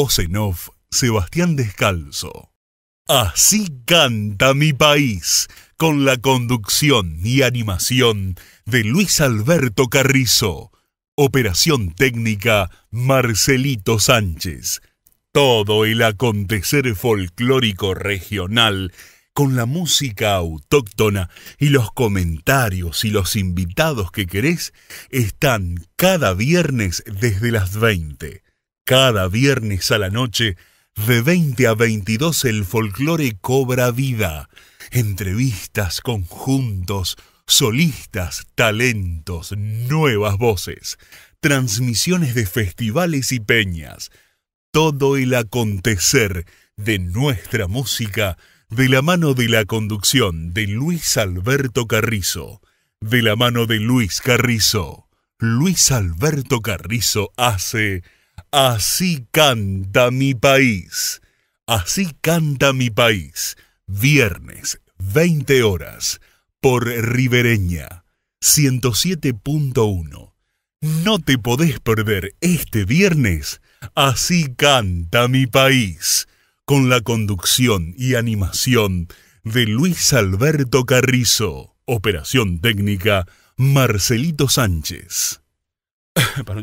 Voz en off, Sebastián Descalzo. Así canta mi país, con la conducción y animación de Luis Alberto Carrizo. Operación técnica Marcelito Sánchez. Todo el acontecer folclórico regional con la música autóctona y los comentarios y los invitados que querés están cada viernes desde las 20 cada viernes a la noche, de 20 a 22, el folclore cobra vida. Entrevistas, conjuntos, solistas, talentos, nuevas voces, transmisiones de festivales y peñas. Todo el acontecer de nuestra música de la mano de la conducción de Luis Alberto Carrizo. De la mano de Luis Carrizo. Luis Alberto Carrizo hace... Así canta mi país. Así canta mi país. Viernes, 20 horas, por Ribereña, 107.1. No te podés perder este viernes. Así canta mi país. Con la conducción y animación de Luis Alberto Carrizo. Operación técnica Marcelito Sánchez. Para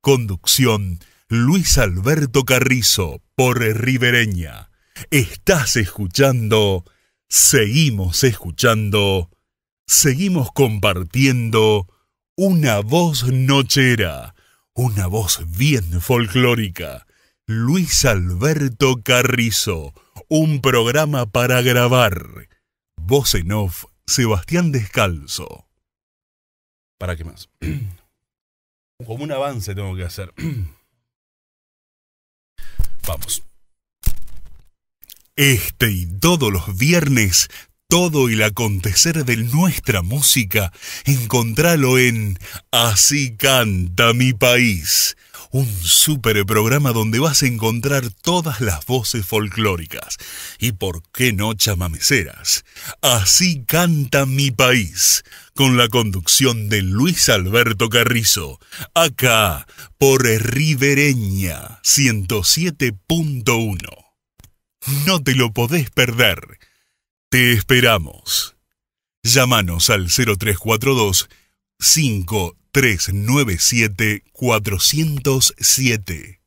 Conducción Luis Alberto Carrizo por Ribereña. Estás escuchando, seguimos escuchando, seguimos compartiendo una voz nochera, una voz bien folclórica. Luis Alberto Carrizo, un programa para grabar. Voz en off, Sebastián Descalzo. ¿Para qué más? como un avance tengo que hacer. Vamos. Este y todos los viernes, todo el acontecer de nuestra música, encontralo en Así canta mi país un super programa donde vas a encontrar todas las voces folclóricas y por qué no chamameceras. Así canta mi país, con la conducción de Luis Alberto Carrizo, acá por Ribereña 107.1. No te lo podés perder. Te esperamos. Llámanos al 0342 5 397 407